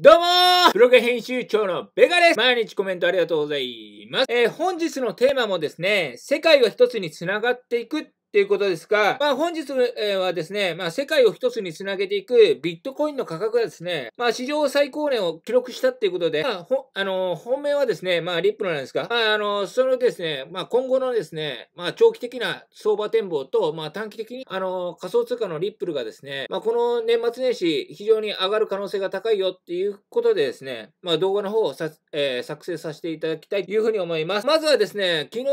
どうもーブログ編集長のベガです毎日コメントありがとうございます。えー、本日のテーマもですね、世界は一つに繋がっていくっていうことですが、まあ本日はですね、まあ世界を一つにつなげていくビットコインの価格がですね、まあ史上最高値を記録したっていうことで、まあ、あの、本命はですね、まあ、リップルなんですが、あの、そのですね、まあ、今後のですね、まあ、長期的な相場展望と、まあ、短期的に、あの、仮想通貨のリップルがですね、まあ、この年末年始、非常に上がる可能性が高いよっていうことでですね、まあ、動画の方をさ、えー、作成させていただきたいというふうに思います。まずはですね、昨日の、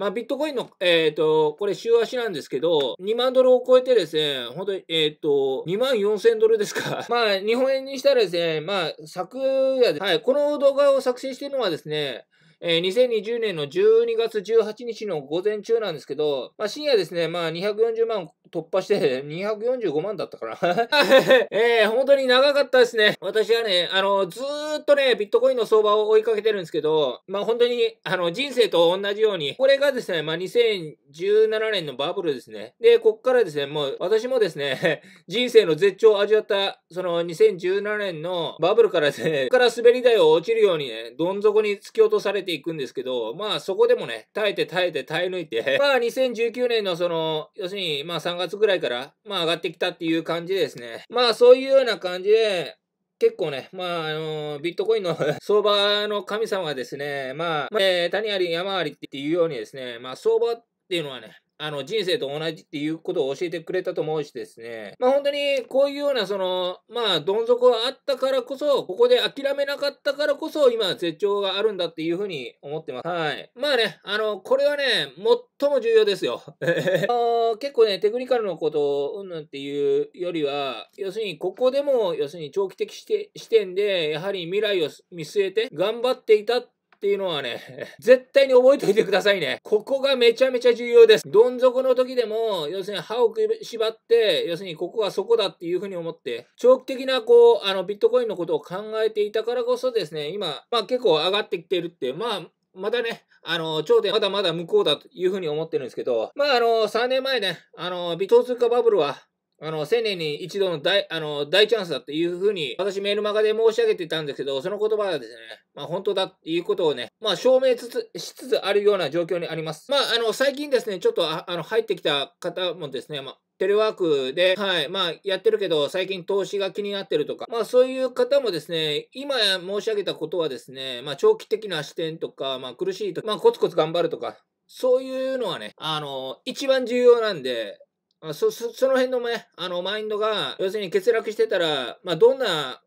まあ、ビットコインの、えっ、ー、と、これ週足なんですけど、2万ドルを超えてですね、本当に、えっ、ー、と、2万4000ドルですか。まあ、日本円にしたらですね、まあ、昨夜、はい、この動画を作成しているのはですね、えー、2020年の12月18日の午前中なんですけど、まあ、深夜ですね、まあ、240万突破して、245万だったから えー、本当に長かったですね。私はね、あの、ずーっとね、ビットコインの相場を追いかけてるんですけど、まあ、本当に、あの、人生と同じように、これがですね、まあ、2017年のバブルですね。で、こっからですね、もう、私もですね、人生の絶頂を味わった、その、2017年のバブルからですね、ここから滑り台を落ちるようにね、どん底に突き落とされてていくんですけど、まあそこでもね、耐えて耐えて耐え抜いて、まあ2019年のその、要するにまあ3月ぐらいから、まあ上がってきたっていう感じですね。まあそういうような感じで、結構ね、まあ、あのー、ビットコインの 相場の神様はですね、まあ、まあ、えー、谷あり山ありっていうようにですね、まあ、相場っていうのはね、あの、人生と同じっていうことを教えてくれたと思うしですね。まあ本当に、こういうような、その、まあ、どん底があったからこそ、ここで諦めなかったからこそ、今、絶頂があるんだっていうふうに思ってます。はい。まあね、あの、これはね、最も重要ですよ。結構ね、テクニカルのことを、うんぬんっていうよりは、要するに、ここでも、要するに長期的視点で、やはり未来を見据えて、頑張っていたってっていうのはね、絶対に覚えておいてくださいね。ここがめちゃめちゃ重要です。どん底の時でも、要するに歯を縛って、要するにここはそこだっていうふうに思って、長期的なこう、あの、ビットコインのことを考えていたからこそですね、今、まあ結構上がってきてるって、まあ、またね、あの、頂点まだまだ向こうだというふうに思ってるんですけど、まああの、3年前ね、あの、微糖通貨バブルは、あの、千年に一度の大、あの、大チャンスだっていうふうに、私メールマガで申し上げてたんですけど、その言葉はですね、まあ本当だっていうことをね、まあ証明つつ、しつつあるような状況にあります。まああの、最近ですね、ちょっとあの、入ってきた方もですね、まあ、テレワークで、はい、まあ、やってるけど、最近投資が気になってるとか、まあ、そういう方もですね、今申し上げたことはですね、まあ、長期的な視点とか、まあ、苦しいとか、まあ、コツコツ頑張るとか、そういうのはね、あの、一番重要なんで、そ、そ、その辺のね、あの、マインドが、要するに欠落してたら、まあ、どんな、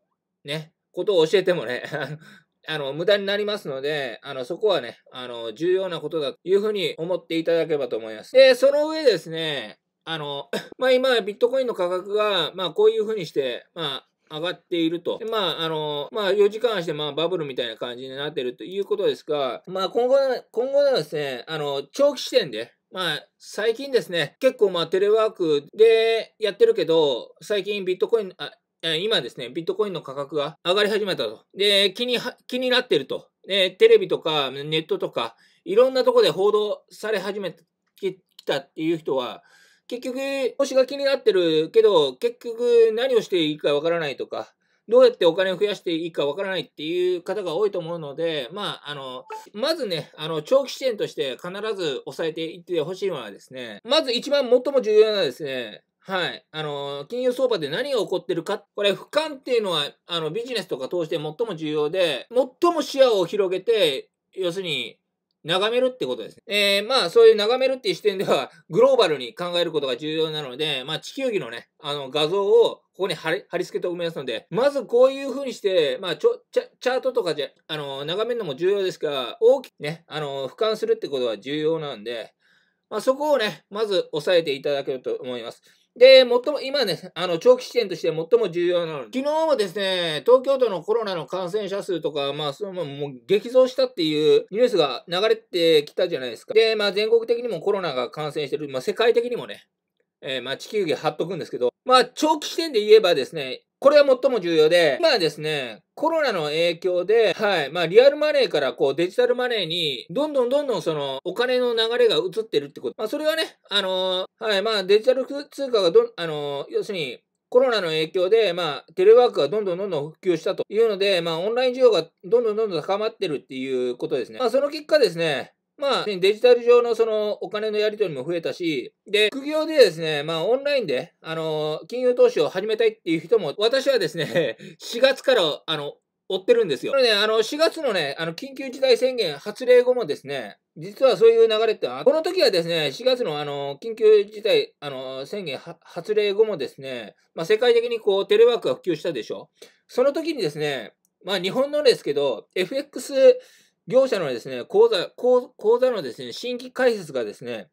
ね、ことを教えてもね、あの、無駄になりますので、あの、そこはね、あの、重要なことだというふうに思っていただければと思います。で、その上ですね、あの、まあ、今、ビットコインの価格が、まあ、こういうふうにして、まあ、上がっていると。まあ、あの、まあ、4時間して、まあ、バブルみたいな感じになっているということですが、まあ、今後、今後のですね、あの、長期視点で、まあ、最近ですね、結構まあテレワークでやってるけど、最近ビットコイン、あ今ですね、ビットコインの価格が上がり始めたと。で、気に、気になってると。で、テレビとかネットとか、いろんなとこで報道され始めてきたっていう人は、結局、星が気になってるけど、結局何をしていいかわからないとか、どうやってお金を増やしていいかわからないっていう方が多いと思うので、まあ、あの、まずね、あの、長期視点として必ず押さえていってほしいのはですね、まず一番最も重要なですね、はい。あの、金融相場で何が起こってるか。これ、俯瞰っていうのは、あの、ビジネスとか通して最も重要で、最も視野を広げて、要するに、眺めるってことですええー、まあ、そういう眺めるっていう視点では、グローバルに考えることが重要なので、まあ、地球儀のね、あの、画像を、ここに貼り付けておきますので、まずこういう風にして、まあ、ちょ、チャチャートとかじゃ、あの、眺めるのも重要ですが、大きくね、あの、俯瞰するってことは重要なんで、まあ、そこをね、まず押さえていただけると思います。で、最も、今ね、あの、長期試験として最も重要なの。昨日もですね、東京都のコロナの感染者数とか、まあ、そのもう激増したっていうニュースが流れてきたじゃないですか。で、まあ、全国的にもコロナが感染してる、まあ、世界的にもね、えー、まあ、地球儀貼っとくんですけど、まあ、長期視点で言えばですね、これは最も重要で、今はですね、コロナの影響で、はい、まあ、リアルマネーからこうデジタルマネーに、どんどんどんどんそのお金の流れが移ってるってこと。まあ、それはね、あのー、はい、まあ、デジタル通貨がどん、あのー、要するに、コロナの影響で、まあ、テレワークがどんどんどんどん普及したというので、まあ、オンライン需要がどんどんどんどん高まってるっていうことですね。まあ、その結果ですね、まあ、デジタル上のそのお金のやり取りも増えたし、で、副業でですね、まあオンラインで、あの、金融投資を始めたいっていう人も、私はですね、4 月から、あの、追ってるんですよ。ね、あの、4月のね、あの、緊急事態宣言発令後もですね、実はそういう流れって、この時はですね、4月のあの、緊急事態、あの、宣言発令後もですね、まあ、世界的にこう、テレワークが普及したでしょ。その時にですね、まあ、日本のですけど、FX 業者のですね、口座、口座のですね、新規開設がですね、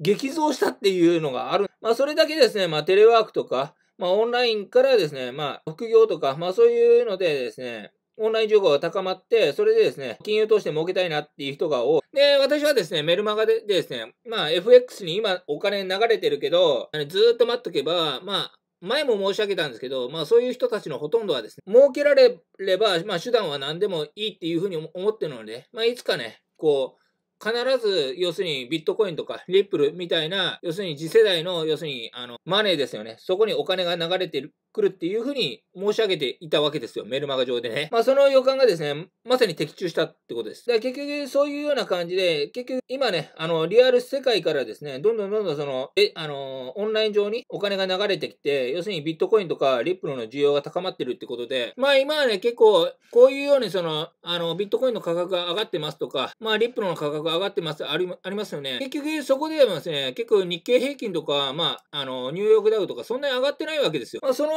激増したっていうのがある。まあ、それだけですね、まあ、テレワークとか、まあ、オンラインからですね、まあ、副業とか、まあ、そういうのでですね、オンライン情報が高まって、それでですね、金融投資で儲けたいなっていう人が多い。で、私はですね、メルマガでですね、まあ FX に今お金流れてるけど、ずっと待っとけば、まあ前も申し上げたんですけど、まあそういう人たちのほとんどはですね、設けられれば、まあ手段は何でもいいっていうふうに思ってるので、まあいつかね、こう、必ず、要するにビットコインとかリップルみたいな、要するに次世代の、要するに、あの、マネーですよね。そこにお金が流れてる来るっていうふうに申し上げていたわけですよ。メルマガ上でね。まあその予感がですね、まさに的中したってことです。で結局そういうような感じで、結局今ね、あの、リアル世界からですね、どんどんどんどんその、え、あの、オンライン上にお金が流れてきて、要するにビットコインとかリップルの需要が高まってるってことで、まあ今はね、結構こういうようにその、あの、ビットコインの価格が上がってますとか、まあリップルの価格が上がってます、ありありますよね。結局そこではですね、結構日経平均とか、まあ、あの、ニューヨークダウとかそんなに上がってないわけですよ。まあその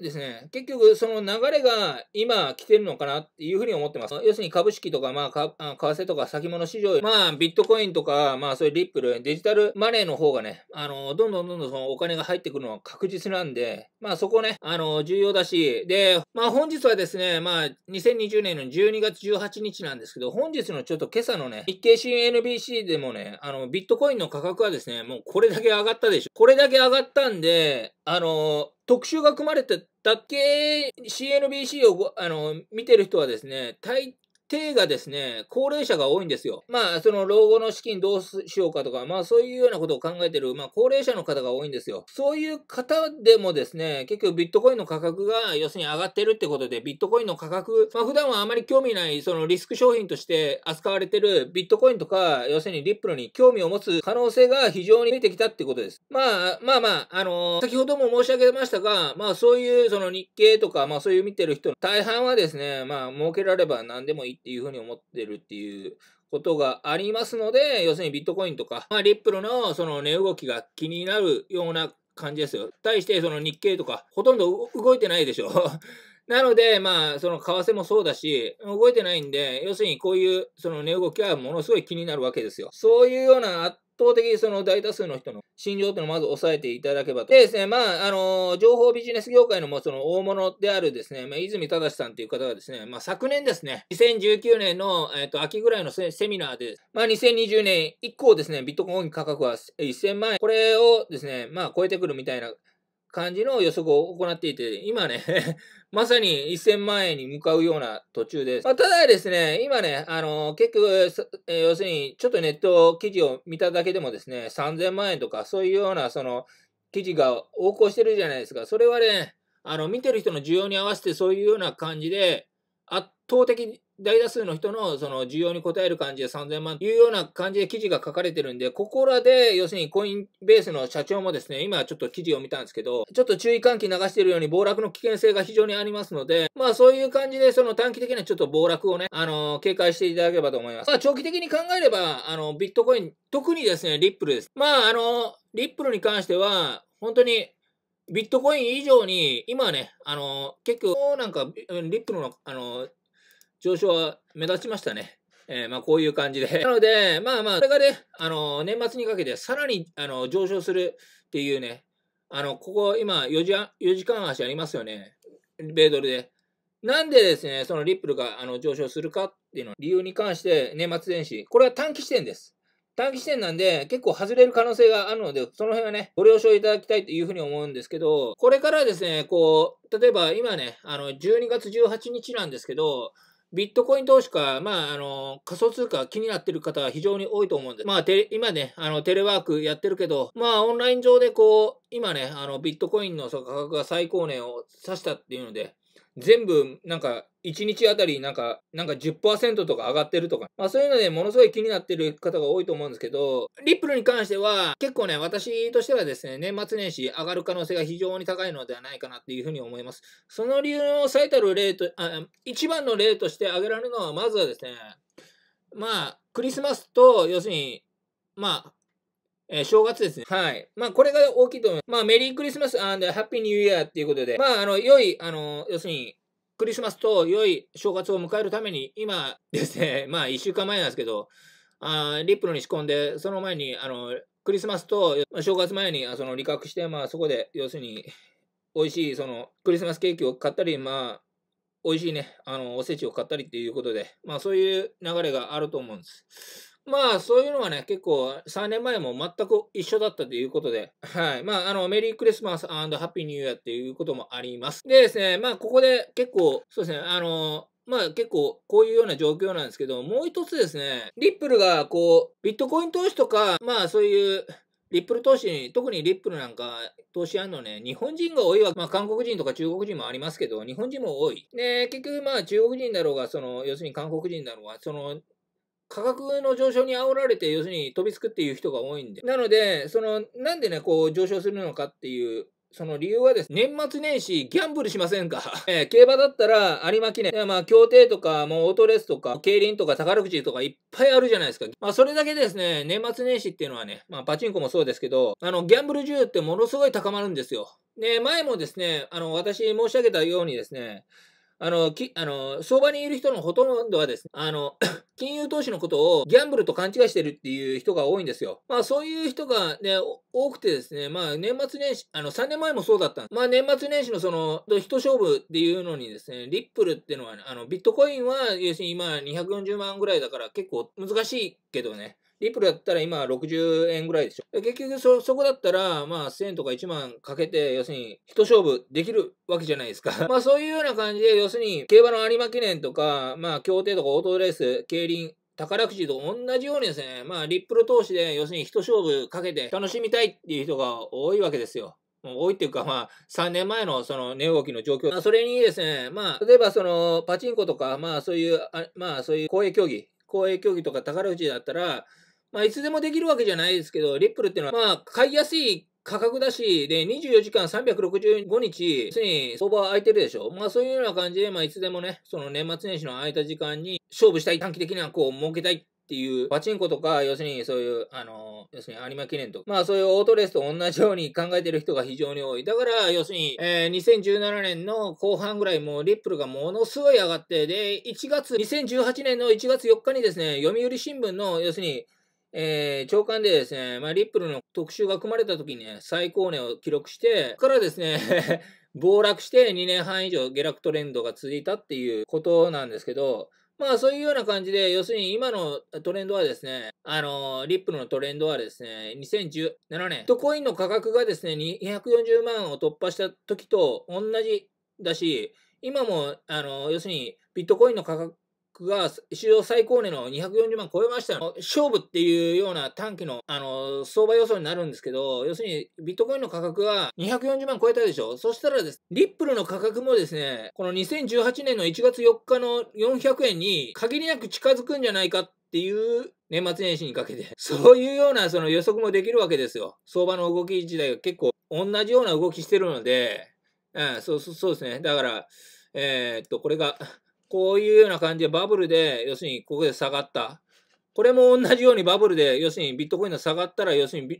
ですね、結局その流れが今来てるのかなっていうふうに思ってます。要するに株式とか、まあ、か為替とか先物市場、まあ、ビットコインとか、まあ、そういうリップル、デジタルマネーの方がね、あの、どんどんどんどんそのお金が入ってくるのは確実なんで、まあ、そこね、あの、重要だし、で、まあ、本日はですね、まあ、2020年の12月18日なんですけど、本日のちょっと今朝のね、日経新 NBC でもね、あの、ビットコインの価格はですね、もうこれだけ上がったでしょ。これだけ上がったんで、あの、特集が組まれてだけ CNBC をあの見てる人はですね、大定がですね、高齢者が多いんですよ。まあ、その老後の資金どうしようかとか、まあそういうようなことを考えてる、まあ高齢者の方が多いんですよ。そういう方でもですね、結局ビットコインの価格が要するに上がってるってことで、ビットコインの価格、まあ普段はあまり興味ない、そのリスク商品として扱われてるビットコインとか、要するにリップルに興味を持つ可能性が非常に増えてきたってことです。まあまあまあ、あのー、先ほども申し上げましたが、まあそういうその日経とか、まあそういう見てる人、大半はですね、まあ儲けられば何でもいいっていうふうに思ってるっていうことがありますので、要するにビットコインとか、まあ、リップルのその値動きが気になるような感じですよ。対してその日経とか、ほとんど動いてないでしょ。なので、まあ、その為替もそうだし、動いてないんで、要するにこういう、その値動きはものすごい気になるわけですよ。そういうような倒的その大多数の人の心情というのをまず抑えていただけばと。でですね、まあ、あの、情報ビジネス業界のもその大物であるですね、まあ、泉忠さんという方がですね、まあ、昨年ですね、2019年の、えー、と、秋ぐらいのセミナーで、まあ、2020年以降ですね、ビットコイン価格は1000万円、これをですね、まあ、超えてくるみたいな感じの予測を行っていて、今ね まさに1000万円に向かうような途中です。まあ、ただですね、今ね、あのー、結局、えー、要するに、ちょっとネット記事を見ただけでもですね、3000万円とか、そういうような、その、記事が横行してるじゃないですか。それはね、あの、見てる人の需要に合わせてそういうような感じで、圧倒的大多数の人のその需要に応える感じで3000万というような感じで記事が書かれてるんで、ここらで、要するにコインベースの社長もですね、今ちょっと記事を見たんですけど、ちょっと注意喚起流してるように暴落の危険性が非常にありますので、まあそういう感じでその短期的なちょっと暴落をね、あの警戒していただければと思います。まあ長期的に考えれば、あの、ビットコイン、特にですね、リップルです。まああのリップルに関しては、本当にビットコイン以上に、今ね、あの結局、なんか、リップルの、あの上昇は目立ちましたね。えー、まあ、こういう感じで。なので、まあまあ、これがね、あの、年末にかけてさらに、あの、上昇するっていうね、あの、ここ今4時、4時間足ありますよね。米ドルで。なんでですね、そのリップルがあの上昇するかっていうの、理由に関して年末年始、これは短期視点です。短期視点なんで、結構外れる可能性があるので、その辺はね、ご了承いただきたいというふうに思うんですけど、これからですね、こう、例えば今ね、あの、12月18日なんですけど、ビットコイン投資家、まあ、あの、仮想通貨気になってる方は非常に多いと思うんです。まあ、今ね、あの、テレワークやってるけど、まあ、オンライン上でこう、今ね、あの、ビットコインの価格が最高値を指したっていうので、全部、なんか、1日あたりなんか、なんか10%とか上がってるとか、まあそういうので、ものすごい気になってる方が多いと思うんですけど、リップルに関しては結構ね、私としてはですね、年末年始上がる可能性が非常に高いのではないかなっていうふうに思います。その理由の最たる例と、あ一番の例として挙げられるのは、まずはですね、まあ、クリスマスと、要するに、まあ、えー、正月ですね。はい。まあ、これが大きいと思います。まあ、メリークリスマスハッピーニューイヤーっていうことで、まあ、あの、良い、あの、要するに、クリスマスと良い正月を迎えるために、今ですね、まあ1週間前なんですけど、あリップルに仕込んで、その前に、あの、クリスマスと正月前にその利確して、まあそこで、要するに、美味しいそのクリスマスケーキを買ったり、まあ、美味しいね、あの、おせちを買ったりっていうことで、まあそういう流れがあると思うんです。まあ、そういうのはね、結構3年前も全く一緒だったということで、はい。まあ、あの、メリークリスマスハッピーニューイヤーっていうこともあります。でですね、まあ、ここで結構、そうですね、あの、まあ結構こういうような状況なんですけど、もう一つですね、リップルがこう、ビットコイン投資とか、まあそういうリップル投資に、特にリップルなんか投資あるのね、日本人が多いわ。まあ、韓国人とか中国人もありますけど、日本人も多い。で、結局まあ中国人だろうが、その、要するに韓国人だろうが、その、価格の上昇に煽られて、要するに飛びつくっていう人が多いんで。なので、その、なんでね、こう上昇するのかっていうその理由はですね、年末年始ギャンブルしませんか えー、競馬だったら有馬記念、まあ競艇とか、もうオートレースとか、競輪とか宝くじとかいっぱいあるじゃないですか。まあそれだけですね、年末年始っていうのはね、まあパチンコもそうですけど、あのギャンブル需要ってものすごい高まるんですよ。で、前もですね、あの私申し上げたようにですね、あの、き、あの、相場にいる人のほとんどはですね、あの、金融投資のことをギャンブルと勘違いしてるっていう人が多いんですよ。まあそういう人がね、多くてですね、まあ年末年始、あの3年前もそうだったんです。まあ年末年始のその、人勝負っていうのにですね、リップルっていうのは、ね、あの、ビットコインは要するに今240万ぐらいだから結構難しいけどね、リプルやったら今60円ぐらいでしょ。結局そ、そこだったら、まあ1000円とか1万かけて、要するに、一勝負できるわけじゃないですか。まあそういうような感じで、要するに、競馬の有馬記念とか、まあ競艇とかオートレース、競輪、宝くじと同じようにですね、まあ、リップル投資で、要するに一勝負かけて楽しみたいっていう人が多いわけですよ。多いっていうか、まあ、3年前のその値動きの状況。まあ、それにですね、まあ、例えばその、パチンコとか、まあ、そういう、あまあ、そういう公営競技、公営競技とか宝くじだったら、まあ、いつでもできるわけじゃないですけど、リップルっていうのは、まあ、買いやすい価格だし、で、24時間365日、常に相場空いてるでしょ。まあそういうような感じで、まあいつでもね、その年末年始の空いた時間に勝負したい、短期的には、こう儲けたいっていう、パチンコとか、要するにそういう、あの、要するに有馬記念とか、まあそういうオートレースと同じように考えてる人が非常に多い。だから、要するに、えー、2017年の後半ぐらいもうリップルがものすごい上がって、で、1月、2018年の1月4日にですね、読売新聞の、要するに、えー、長官でですね、まあ、リップルの特集が組まれた時にね、最高値を記録して、そこからですね 暴落して2年半以上下落トレンドが続いたっていうことなんですけど、まあそういうような感じで、要するに今のトレンドはですね、あのー、リップルのトレンドはですね、2017年、トコインの価格がですね、240万を突破した時と同じだし、今も、あのー、要するにビットコインの価格が史上最高値の240万超えましたよ。勝負っていうような短期の、あの、相場予想になるんですけど、要するにビットコインの価格は240万超えたでしょ。そしたらです、リップルの価格もですね、この2018年の1月4日の400円に限りなく近づくんじゃないかっていう年末年始にかけて、そういうようなその予測もできるわけですよ。相場の動き自体が結構同じような動きしてるので、うん、そうそうそうですね。だから、えー、っと、これが、こういうような感じでバブルで、要するにここで下がった。これも同じようにバブルで、要するにビットコインが下がったら、要するに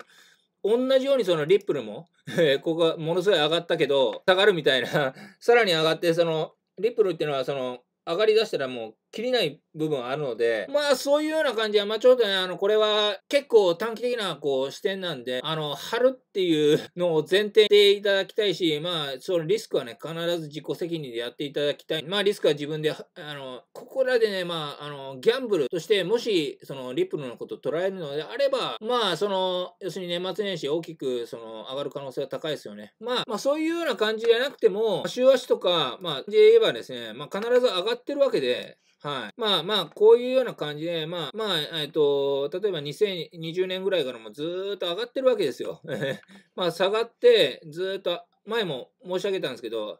同じようにそのリップルも ここがものすごい上がったけど、下がるみたいなさらに上がって、その、リップルっていうのは、その、上がりだしたらもう切りない部分あるので、まあそういうような感じは、まあちょうどね、あの、これは結構短期的なこう視点なんで、あの、るっていうのを前提でいただきたいし、まあそのリスクはね、必ず自己責任でやっていただきたい。まあリスクは自分で、あの、ここらでね、まあ、あの、ギャンブルとして、もし、そのリップルのことを捉えるのであれば、まあその、要するに年末年始大きくその上がる可能性は高いですよね。まあ、まあそういうような感じじゃなくても、週足とか、まあで言えばですね、まあ必ず上がってるわけで、はい。まあまあ、こういうような感じで、まあまあ、えっと、例えば2020年ぐらいからもずっと上がってるわけですよ。まあ、下がって、ずっと、前も申し上げたんですけど、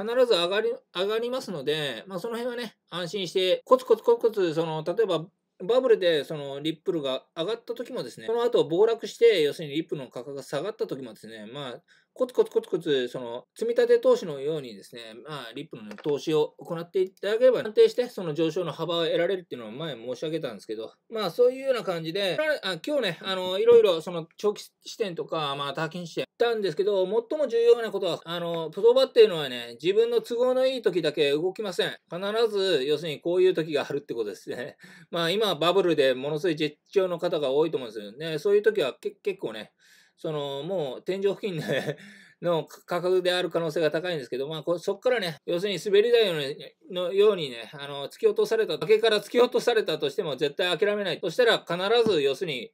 必ず上がり、上がりますので、まあその辺はね、安心して、コツコツコツコツ、その、例えば、バブルでそのリップルが上がった時もですね、その後暴落して、要するにリップルの価格が下がった時もですね、まあ、コツコツコツコツ、その、積み立て投資のようにですね、まあ、リップの投資を行っていただければ、安定して、その上昇の幅を得られるっていうのを前申し上げたんですけど、まあ、そういうような感じで、あ今日ね、あの、いろいろ、その、長期視点とか、まあ、短期視点、たんですけど、最も重要なことは、あの、言葉っていうのはね、自分の都合のいい時だけ動きません。必ず、要するにこういう時があるってことですね。まあ、今、バブルでものすごい絶頂の方が多いと思うんですよね。そういう時は結構ね、その、もう天井付近での価格である可能性が高いんですけど、まあ、そこからね、要するに滑り台のようにね、あの、突き落とされた、崖から突き落とされたとしても絶対諦めない。そしたら必ず、要するに、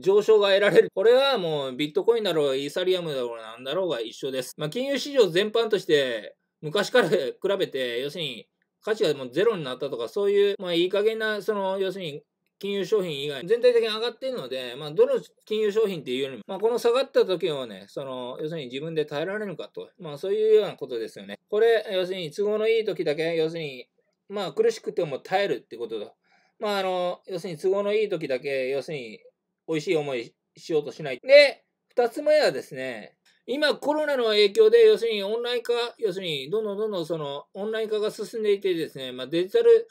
上昇が得られる。これはもうビットコインだろう、イーサリアムだろう、なんだろうが一緒です。まあ、金融市場全般として、昔から比べて、要するに、価値がもうゼロになったとか、そういう、まあ、いい加減な、その、要するに、金融商品以外、全体的に上がっているので、まあ、どの金融商品っていうよりも、まあ、この下がった時をね、その、要するに自分で耐えられるのかと、まあ、そういうようなことですよね。これ、要するに、都合のいい時だけ、要するに、まあ、苦しくても耐えるってことだ。まあ、あの、要するに都合のいい時だけ、要するに、美味しい思いしようとしない。で、二つ目はですね、今コロナの影響で、要するにオンライン化、要するにどんどんどんどんそのオンライン化が進んでいてですね、まあ、デジタル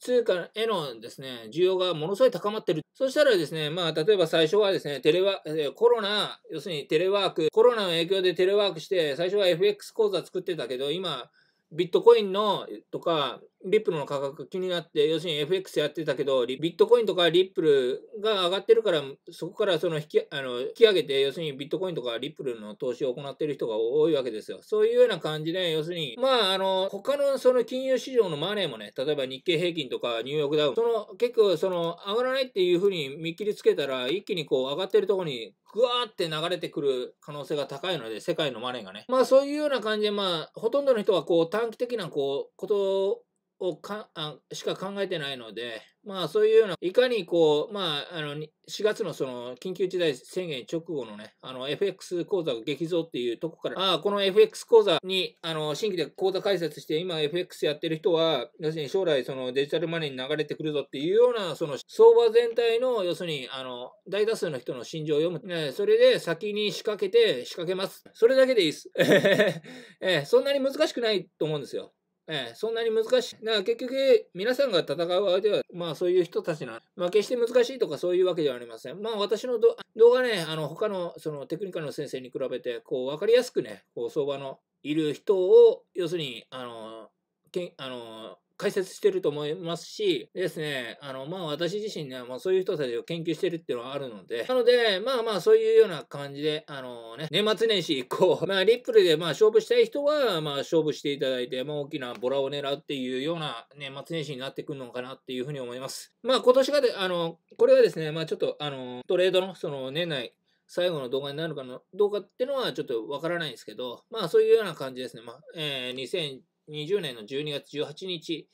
通貨へのですね、需要がものすごい高まってる。そしたらですね、まあ、例えば最初はですね、テレワコロナ、要するにテレワーク、コロナの影響でテレワークして、最初は FX 講座作ってたけど、今、ビットコインのとか、リップルの価格気になって、要するに FX やってたけど、ビットコインとかリップルが上がってるから、そこからその引きあの引き上げて、要するにビットコインとかリップルの投資を行っている人が多いわけですよ。そういうような感じで、要するに、まあ、あの、他のその金融市場のマネーもね、例えば日経平均とかニューヨークダウン、その結構その上がらないっていうふうに見切りつけたら、一気にこう上がってるところにぐわーって流れてくる可能性が高いので、世界のマネーがね。まあそういうような感じで、まあほとんどの人はこう短期的なこう、ことをかあしか考えてないので、まあそういうような、いかにこう、まああの、4月のその緊急事態宣言直後のね、あの FX 講座が激増っていうとこから、ああ、この FX 講座に、あの、新規で講座開設して今 FX やってる人は、要するに将来そのデジタルマネーに流れてくるぞっていうような、その相場全体の、要するに、あの、大多数の人の心情を読む。ね、それで先に仕掛けて仕掛けます。それだけでいいです。えー、そんなに難しくないと思うんですよ。えそんなに難しい。だから結局、皆さんが戦う相手は、まあそういう人たちな、まあ決して難しいとかそういうわけではありません。まあ私の動画ね、あの他のそのテクニカルの先生に比べて、こう分かりやすくね、こう相場のいる人を、要するに、あの、けんあの解説してると思いますし、ですね、あの、まあ私自身ね、まあそういう人たちを研究してるっていうのはあるので、なので、まあまあそういうような感じで、あのね、年末年始以降、まあリップルでまあ勝負したい人は、まあ勝負していただいて、まあ大きなボラを狙うっていうような年末年始になってくるのかなっていうふうに思います。まあ今年がで、あの、これはですね、まあちょっとあの、トレードのその年内、最後の動画になるかのどうかっていうのはちょっとわからないんですけど、まあそういうような感じですね。まあ、えー、20年の12月18日、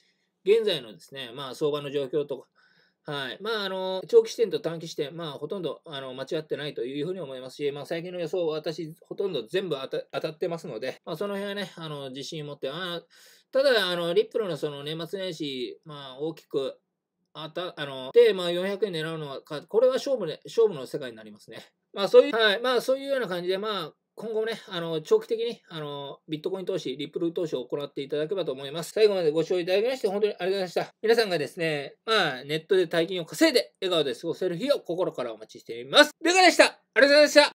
現在のですね、まあ、相場の状況とか、はい。まあ、あの、長期視点と短期視点、まあ、ほとんど、あの、間違ってないというふうに思いますし、まあ、最近の予想、私、ほとんど全部当たってますので、まあ、その辺はね、あの、自信を持って、あただ、あの、リップルのその年末年始、まあ、大きく、あた、あの、で、まあ、400円狙うのは、これは勝負ね、勝負の世界になりますね。まあ、そういう、はい。まあ、そういうような感じで、まあ、今後もね、あの、長期的に、あの、ビットコイン投資、リップル投資を行っていただければと思います。最後までご視聴いただきまして、本当にありがとうございました。皆さんがですね、まあ、ネットで大金を稼いで、笑顔で過ごせる日を心からお待ちしています。ベガでしたありがとうございました